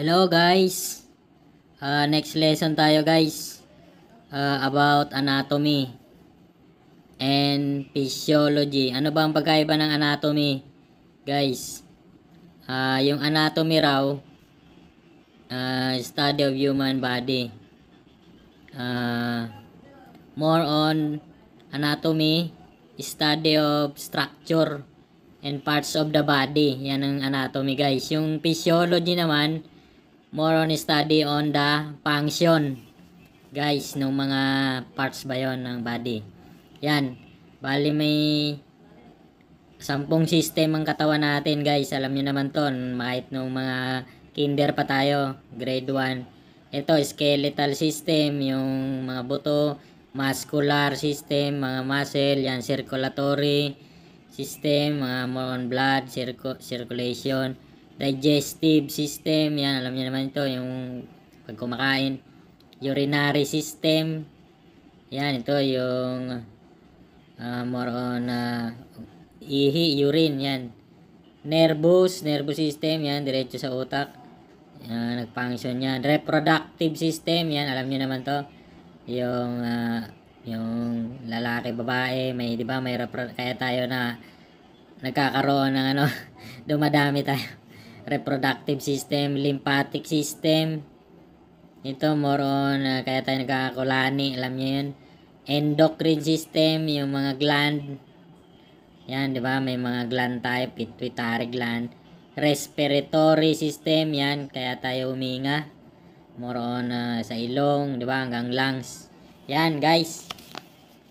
Hello guys. Uh, next lesson tayo guys. Uh, about anatomy and physiology. Ano ba ang pagkaiba ng anatomy? Guys, uh, yung anatomy raw uh, study of human body. Uh, more on anatomy, study of structure and parts of the body. Yan ang anatomy guys. Yung physiology naman, more on study on the function guys ng mga parts ba yon ng body yan bali may sampung system ang katawan natin guys alam niyo naman to kahit nung mga kinder pa tayo grade 1 ito skeletal system yung mga buto muscular system mga muscle yan circulatory system mga more on blood circu circulation digestive system, yan, alam niyo naman ito, yung pag kumakain, urinary system, yan, ito yung uh, more on uh, ihi, urine, yan, nervous, nervous system, yan, diretso sa utak, yan, nag-function yan, reproductive system, yan, alam niyo naman to, yung uh, yung lalaki babae may di ba may kaya tayo na nagkakaroon ng ano dumadami tayo reproductive system, lymphatic system. Ito more on uh, kaya tayo nagkakakulani, alam niyo 'yun. Endocrine system, yung mga gland. Yan, 'di ba? May mga gland tayo, pituitary gland. Respiratory system, yan kaya tayo huminga. More on uh, sa ilong, 'di ba? Hanggang lungs. Yan, guys.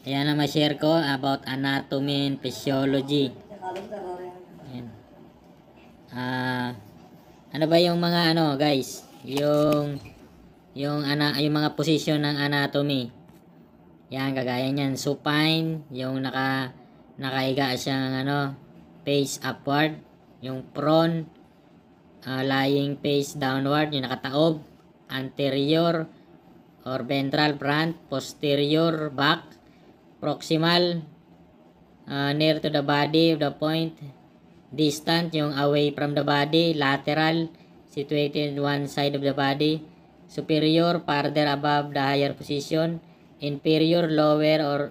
Yan na ma-share ko about anatomy and physiology ah, ano ba yung mga ano guys yung yung ana yung mga position ng anatomy yan kagaya niyan supine yung naka nakaiga siyang ano face upward yung prone uh, lying face downward yung nakataob anterior or ventral front posterior back proximal uh, near to the body the point distant, yung away from the body, lateral, situated in one side of the body, superior, farther above the higher position, inferior, lower, or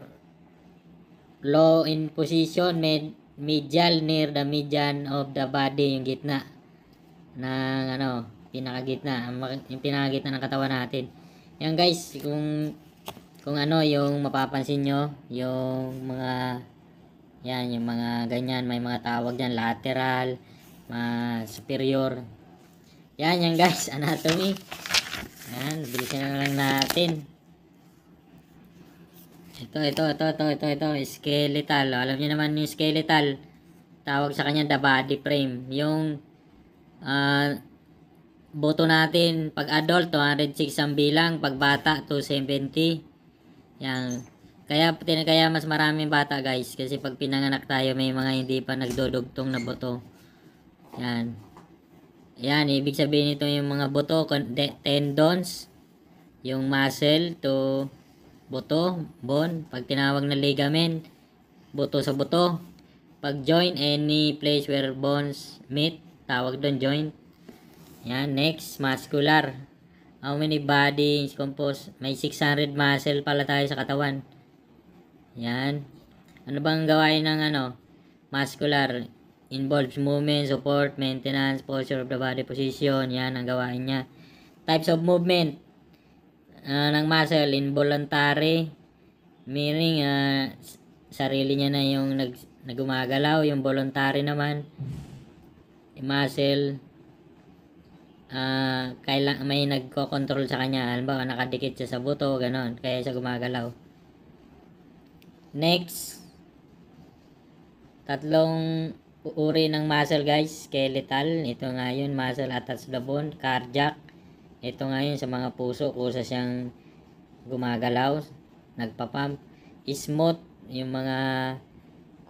low in position, med medial, near the median of the body, yung gitna ng ano, pinakagitna, yung pinakagitna ng katawan natin. Yan guys, kung kung ano yung mapapansin nyo, yung mga yan, yung mga ganyan, may mga tawag dyan, lateral, superior. Yan, yan guys, anatomy. Yan, bilisan na lang natin. Ito, ito, ito, ito, ito, ito, skeletal. Alam niyo naman yung skeletal, tawag sa kanya the body frame. Yung uh, boto natin, pag adult, 206 ang bilang, pag bata, 270. Yan, kaya, kaya mas maraming bata guys. Kasi pag pinanganak tayo, may mga hindi pa nagdodugtong na buto. Yan. Yan, ibig sabihin nito yung mga buto, tendons, yung muscle to buto, bone, pag tinawag na ligament, buto sa buto. Pag joint, any place where bones meet, tawag doon joint. Yan, next, muscular. How many bodies composed? May 600 muscle pala tayo sa katawan. Yan. Ano bang gawain ng ano? Muscular involves movement, support, maintenance, posture of the body position. Yan ang gawain niya. Types of movement uh, ng muscle, involuntary, meaning uh, sarili niya na yung nag, nagumagalaw, yung voluntary naman, yung muscle, uh, ah, kailang, may nagko-control sa kanya. Halimbawa, nakadikit siya sa buto, ganon. Kaya siya gumagalaw. Next, tatlong uri ng muscle guys, skeletal, ito ngayon muscle attached to the bone, cardiac, ito ngayon sa mga puso, kusa siyang gumagalaw, nagpapump, smooth, yung mga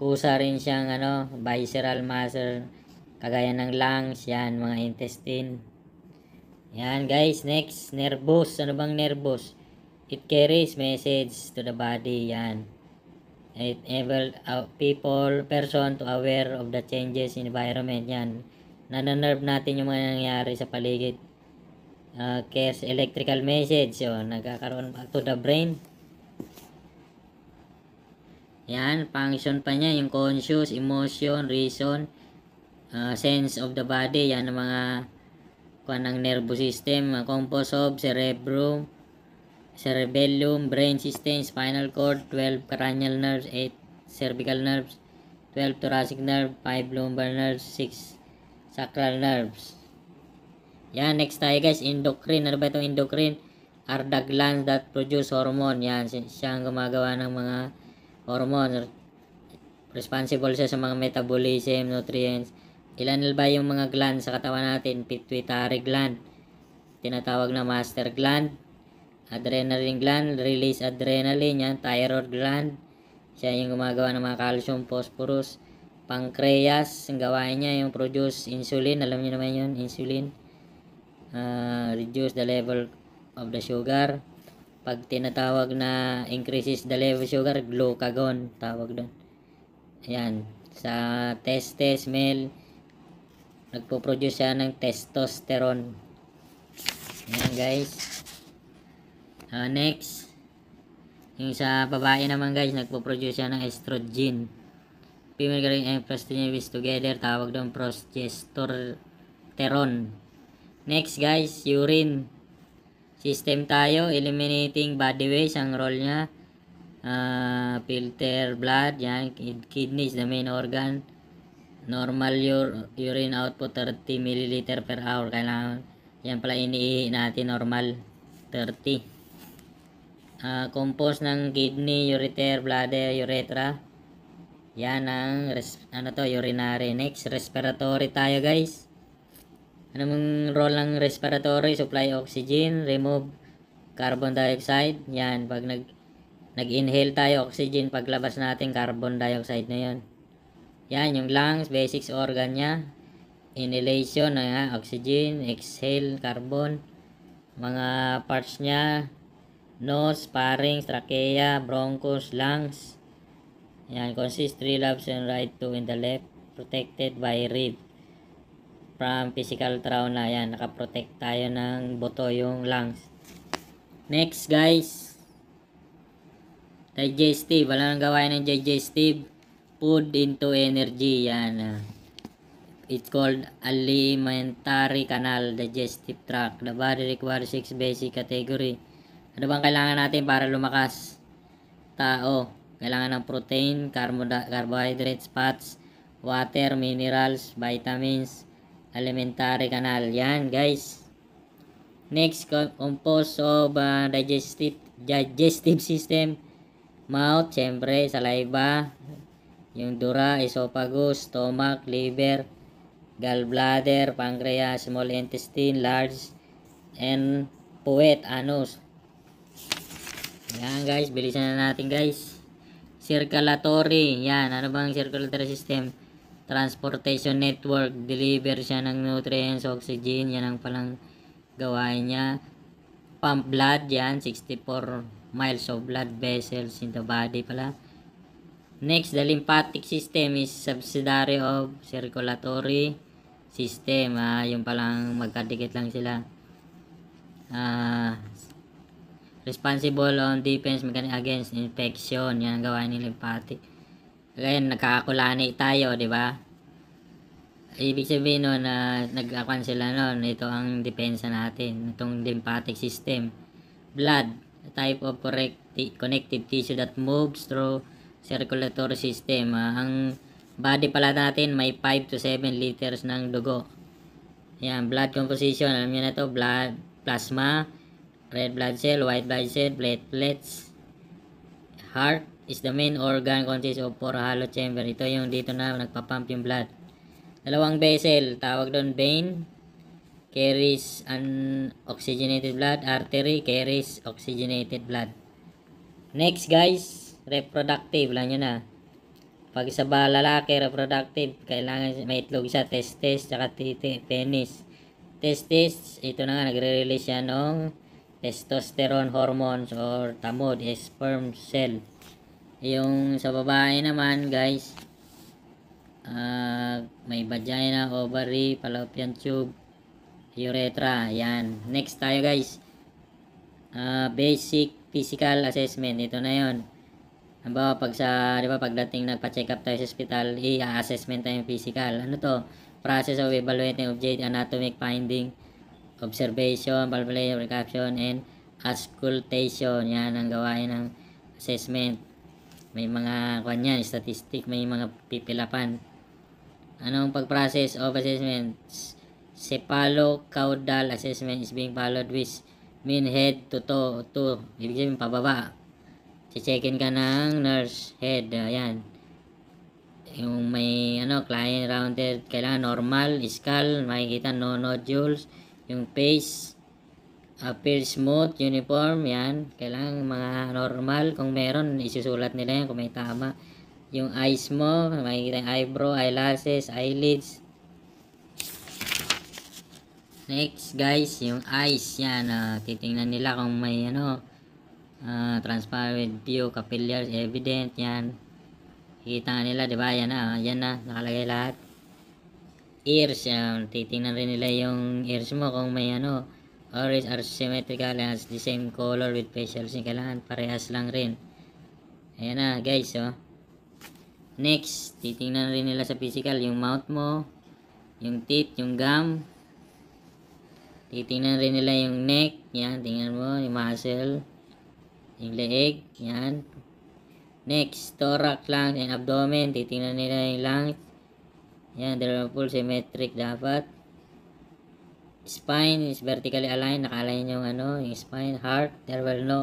kusa rin siyang ano, visceral muscle, kagaya ng lungs, yan, mga intestine. Yan guys, next, nervous, ano bang nervous? It carries message to the body, yan it enabled uh, people, person to aware of the changes in environment yan. Nananerve natin yung mga nangyayari sa paligid. Uh, cares electrical message so, nagkakaroon back to the brain. Yan, function pa niya yung conscious, emotion, reason, uh, sense of the body, yan ang mga kuan nervous system, composed of cerebrum, cerebellum, brain system, spinal cord, 12 cranial nerves, 8 cervical nerves, 12 thoracic nerve, 5 lumbar nerves, 6 sacral nerves. Yan, next tayo guys, endocrine. Ano ba itong endocrine? Are the glands that produce hormone. Yan, siya ang gumagawa ng mga hormone. Responsible siya sa mga metabolism, nutrients. Ilan ba yung mga gland sa katawan natin? Pituitary gland. Tinatawag na master gland adrenaline gland, release adrenaline, yan, thyroid gland, siya yung gumagawa ng mga calcium, phosphorus, pancreas, ang gawain niya, yung produce insulin, alam niyo naman yun, insulin, uh, reduce the level of the sugar, pag tinatawag na increases the level of sugar, glucagon, tawag doon. Ayan, sa testes male, nagpo-produce siya ng testosterone. Ayan guys. Uh, next, yung sa babae naman guys, nagpo-produce siya ng estrogen. Female galing and prostaglandins together, tawag doon progesterone. Next guys, urine. System tayo, eliminating body waste, ang role niya. Uh, filter blood, yan, kidneys, the main organ. Normal ur urine output 30 ml per hour. Kailangan, yan pala iniihi natin normal 30 uh, ah, compose ng kidney, ureter, bladder, urethra. Yan ang res, ano to, urinary. Next, respiratory tayo guys. Ano mong role ng respiratory? Supply oxygen, remove carbon dioxide. Yan, pag nag nag-inhale tayo oxygen, paglabas natin carbon dioxide na 'yon. Yan, yung lungs, basics organ niya. Inhalation, na ah, oxygen, exhale, carbon. Mga parts niya, nose, pharynx, trachea, bronchus, lungs. Yan, consists three lobes in right, two in the left, protected by rib from physical trauma. Yan, nakaprotect tayo ng buto yung lungs. Next, guys. Digestive. Wala nang gawain ng digestive. Food into energy. Yan. It's called alimentary canal digestive tract. The body requires six basic category ano bang kailangan natin para lumakas? Tao. Kailangan ng protein, carbohydrates, fats, water, minerals, vitamins, alimentary canal. Yan, guys. Next, composed of uh, digestive, digestive system, mouth, syempre, saliva, yung dura, esophagus, stomach, liver, gallbladder, pancreas, small intestine, large, and puwet, anus. Ayan guys, bilisan na natin guys. Circulatory. Yan, ano bang circulatory system? Transportation network. Deliver siya ng nutrients, oxygen. Yan ang palang gawain niya. Pump blood. Yan, 64 miles of blood vessels in the body pala. Next, the lymphatic system is subsidiary of circulatory system. Ah, yung palang magkadikit lang sila. Ah, Responsible on defense mechanism against infection. Yan ang gawa ni lymphatic. Ngayon, nagkakakulani tayo, di ba? Ibig sabihin no, na nagkakuan sila noon. Ito ang depensa natin. Itong lymphatic system. Blood, a type of connective tissue that moves through circulatory system. Uh, ang body pala natin may 5 to 7 liters ng dugo. Yan, blood composition. Alam niyo na to, blood, plasma, red blood cell, white blood cell, platelets, heart is the main organ consists of four hollow chamber. Ito yung dito na nagpapump yung blood. Dalawang vessel, tawag doon vein, carries an oxygenated blood, artery carries oxygenated blood. Next guys, reproductive, lang yun na. Pag sa lalaki, reproductive, kailangan may itlog sa testes, tsaka titi, penis. Testes, ito na nga, nagre-release yan ng testosterone hormones or tamod is sperm cell. Yung sa babae naman guys, uh, may vagina, ovary, fallopian tube, urethra. Yan. Next tayo guys. Uh, basic physical assessment. Ito na yon. Halimbawa, pag sa, di ba, pagdating nagpa-check up tayo sa hospital, i-assessment tayo yung physical. Ano to? Process of evaluating object, anatomic finding, observation, palpulation, recaption, and auscultation. Yan ang gawain ng assessment. May mga kwan yan, statistic, may mga pipilapan. Anong pag-process of assessments? Cephalo-caudal assessment is being followed with mean head to toe, to, ibig sabihin pababa. Checkin ka ng nurse head, ayan. Yung may ano, client rounded, kailangan normal, skull, makikita no nodules, yung face appear ah, smooth, uniform, yan. Kailangan mga normal. Kung meron, isusulat nila yan kung may tama. Yung eyes mo, makikita yung eyebrow, eyelashes, eyelids. Next, guys, yung eyes, yan. Uh, titingnan nila kung may ano, uh, transparent view, capillaries evident, yan. Kita nila, di ba? Yan na, yan na, nakalagay lahat ears yan. Titingnan rin nila yung ears mo kung may ano, orange are symmetrical has the same color with facial sin kailangan parehas lang rin. Ayan na guys, oh. Next, titingnan rin nila sa physical yung mouth mo, yung teeth, yung gum. Titingnan rin nila yung neck, yan, tingnan mo, yung muscle, yung leeg, yan. Next, thorax lang, and abdomen, titingnan nila yung lungs, yan, they're full symmetric dapat. Spine is vertically aligned. Naka-align yung ano, yung spine, heart. There will no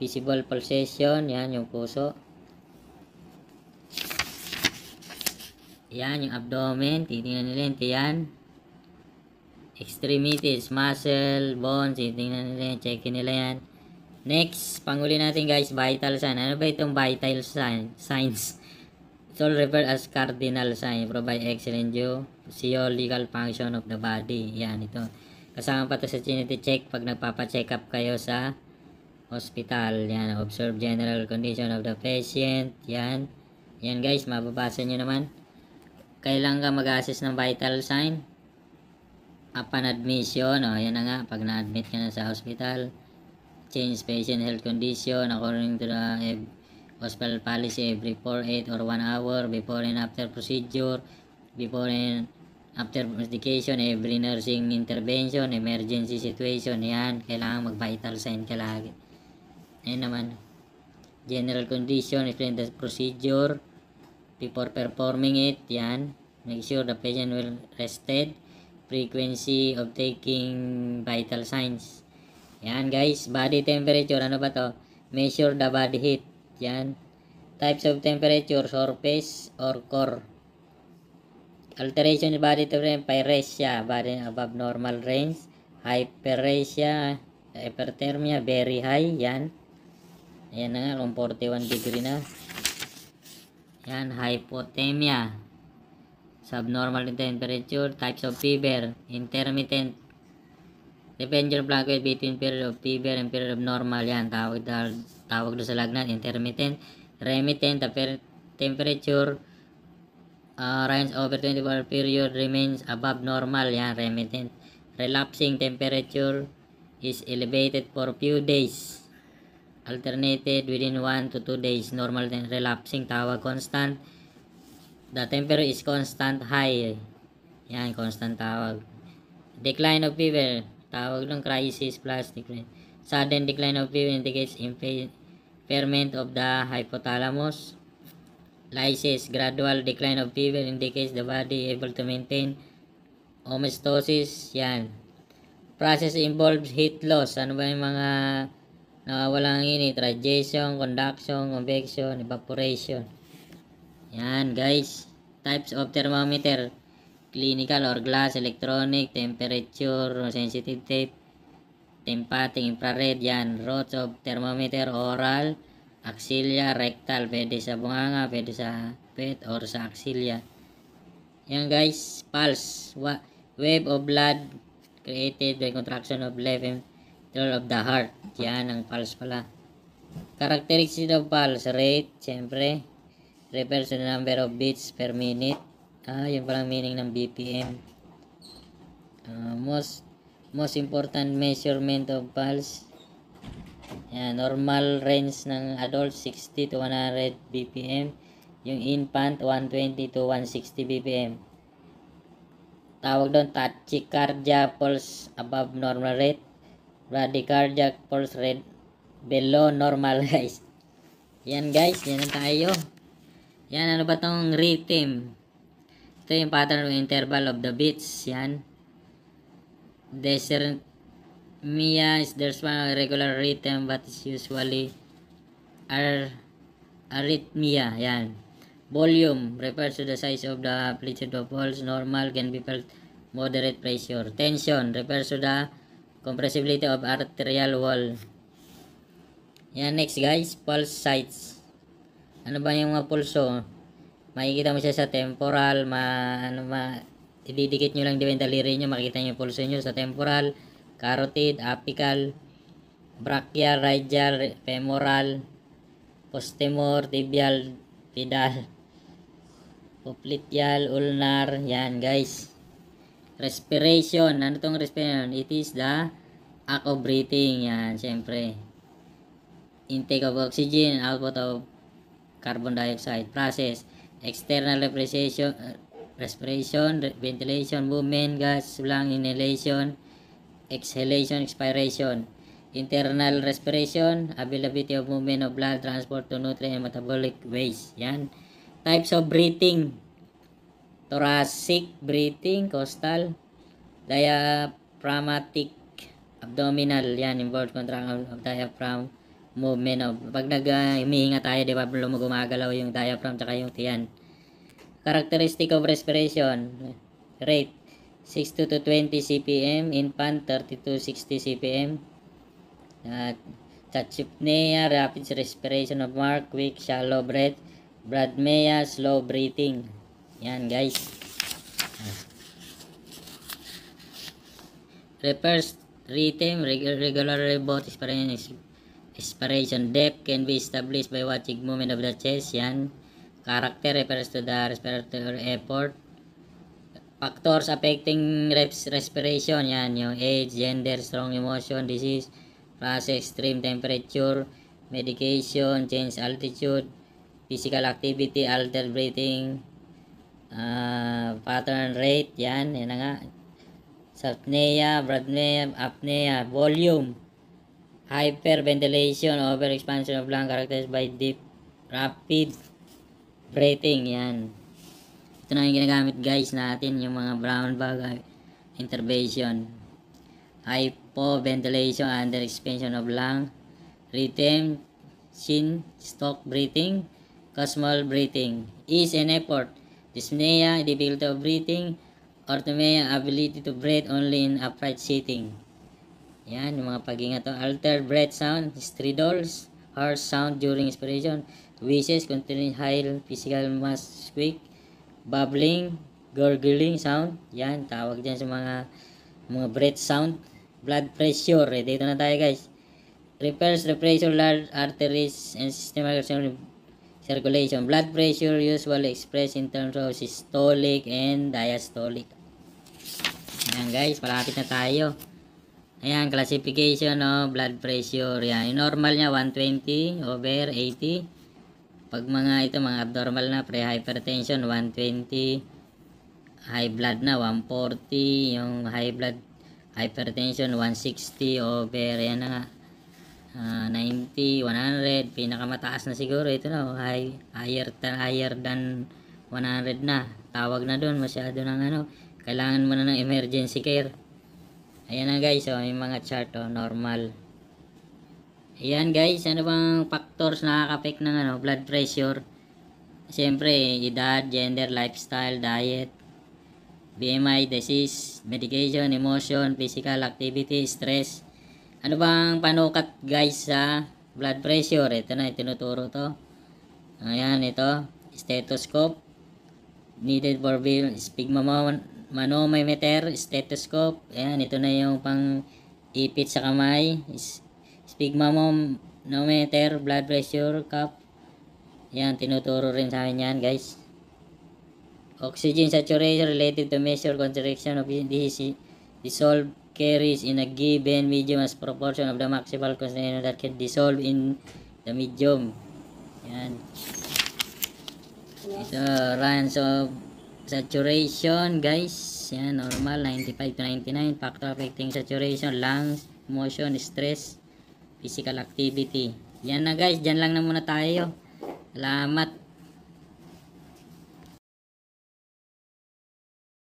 visible pulsation. Yan, yung puso. Yan, yung abdomen. Titingnan nila yung tiyan. Extremities, muscle, bones. Titingnan nila yan. Checkin nila yan. Next, panghuli natin guys, vital sign. Ano ba itong vital sign? signs? It's referred as cardinal sign. Provide excellent view. Physiological function of the body. Yan, ito. Kasama pa to sa chinity check pag nagpapa-check up kayo sa hospital. Yan, observe general condition of the patient. Yan. Yan guys, mababasa nyo naman. Kailan ka mag-assess ng vital sign? Upon admission. O, yan na nga. Pag na-admit ka na sa hospital. Change patient health condition according to the hospital policy every 4, 8 or 1 hour before and after procedure, before and after medication, every nursing intervention, emergency situation, yan, kailangan mag-vital sign ka lagi. Ayan naman. General condition, explain the procedure before performing it, yan. Make sure the patient will rested. Frequency of taking vital signs. Yan guys, body temperature, ano ba to? Measure the body heat. Yan. Types of temperature, surface or core. Alteration in body temperature, pyrexia, body above normal range, hyperexia, hyperthermia, very high, yan. Ayan na nga, kung 41 degree na. Yan, hypothermia. Subnormal temperature, types of fever, intermittent Revenger of Blackwell between period of fever and period of normal yan. Tawag, tawag doon sa lagnat. Intermittent, remittent, the temperature uh, ah, runs over 24 period remains above normal yan. Remittent, relapsing temperature is elevated for few days. Alternated within 1 to 2 days. Normal then relapsing tawag constant. The temperature is constant high. Yan, constant tawag. Decline of fever tawag ng crisis plastic rin. Sudden decline of view indicates impairment of the hypothalamus. Lysis, gradual decline of fever indicates the body able to maintain homeostasis. Yan. Process involves heat loss. Ano ba yung mga nawawala ng init? Radiation, conduction, convection, evaporation. Yan guys. Types of thermometer clinical or glass, electronic, temperature, sensitive tape, tempating, infrared, yan, rods of thermometer, oral, axilla, rectal, pwede sa bunganga, pwede sa pet or sa axilla. Yan guys, pulse, wave of blood created by contraction of left ventricle of the heart. Yan ang pulse pala. Characteristics of pulse rate, syempre, refers to the number of beats per minute Ah, yun palang meaning ng BPM. Uh, ah, most most important measurement of pulse. Yan, normal range ng adult 60 to 100 BPM. Yung infant 120 to 160 BPM. Tawag doon tachycardia pulse above normal rate. Bradycardia pulse rate below normal guys. Yan guys, yan na tayo. Yan ano ba tong rhythm? Ito yung pattern ng interval of the beats. Yan. Desert Mia is there's one regular rhythm but it's usually ar arrhythmia. Yan. Volume refers to the size of the amplitude of pulse. Normal can be felt moderate pressure. Tension refers to the compressibility of arterial wall. Yan next guys, pulse sites. Ano ba yung mga pulso? makikita mo siya sa temporal, ma, ano, ma, ididikit niyo lang din yung daliri niyo makikita nyo pulso nyo sa temporal, carotid, apical, brachial, radial, femoral, postemor, tibial, pedal, popliteal, ulnar, yan guys. Respiration, ano tong respiration? It is the act of breathing, yan, syempre. Intake of oxygen, output of carbon dioxide, process external eh, respiration, respiration, ventilation, movement, gas, lung inhalation, exhalation, expiration. Internal respiration, availability of movement of blood transport to nutrient and metabolic waste. Yan. Types of breathing. Thoracic breathing, costal, diaphragmatic, abdominal. Yan, involved contraction of diaphragm movement. of Pag nag, uh, humihinga tayo, di ba, gumagalaw yung diaphragm tsaka yung tiyan. Characteristic of respiration rate 62 to 20 cpm, infant 32 to 60 cpm. At tachypnea, rapid respiration of mark, quick shallow breath, bradmea, slow breathing. Yan guys. Refers rhythm, regular body para Expiration depth can be established by watching movement of the chest. Yan. Character refers to the respiratory effort. Factors affecting reps respiration. Yan. Yung age, gender, strong emotion, disease, plus extreme temperature, medication, change altitude, physical activity, altered breathing, uh, pattern rate. Yan. Yan na nga. Sapnea, bradnea, apnea, volume hyperventilation, overexpansion of lung characterized by deep rapid breathing. Yan. Ito na yung ginagamit guys natin, yung mga brown bag ah, intervention. Hypoventilation, under expansion of lung, rhythm, chin, stock breathing, cosmal breathing. Is an effort. Dyspnea, difficulty of breathing, orthomea, ability to breathe only in upright sitting. Yan, yung mga paghinga to. Alter breath sound, stridors, harsh sound during inspiration, wheezes, containing high physical mass squeak, bubbling, gurgling sound. Yan, tawag dyan sa mga mga breath sound. Blood pressure. Eh, dito na tayo guys. Repairs, pressure large arteries, and systemic circulation. Blood pressure usually expressed in terms of systolic and diastolic. Yan guys, palapit na tayo. Ayan, classification no, blood pressure. Yan, yung normal niya 120 over 80. Pag mga ito mga abnormal na pre-hypertension 120, high blood na 140, yung high blood hypertension 160 over yan na nga. Uh, 90, 100, pinakamataas na siguro ito na, high, higher, higher than 100 na. Tawag na doon, masyado ng ano, kailangan mo na ng emergency care Ayan na guys, oh, yung mga chart, oh, normal. Ayan guys, ano bang factors nakaka-affect ng ano, blood pressure? Siyempre, edad, gender, lifestyle, diet, BMI, disease, medication, emotion, physical activity, stress. Ano bang panukat guys sa blood pressure? Ito na, itinuturo to. Ayan, ito. Stethoscope. Needed for bill, sphygmomanometer, manometer, stethoscope. Ayan, ito na yung pang ipit sa kamay. Sphygmomanometer, blood pressure cup. Ayan, tinuturo rin sa akin yan guys. Oxygen saturation related to measure contraction of this dissolved carries in a given medium as proportion of the maximal concentration that can dissolve in the medium. Ayan. Ito, runs of saturation guys yan normal 95 to 99 factor affecting saturation lungs motion stress physical activity yan na guys dyan lang na muna tayo salamat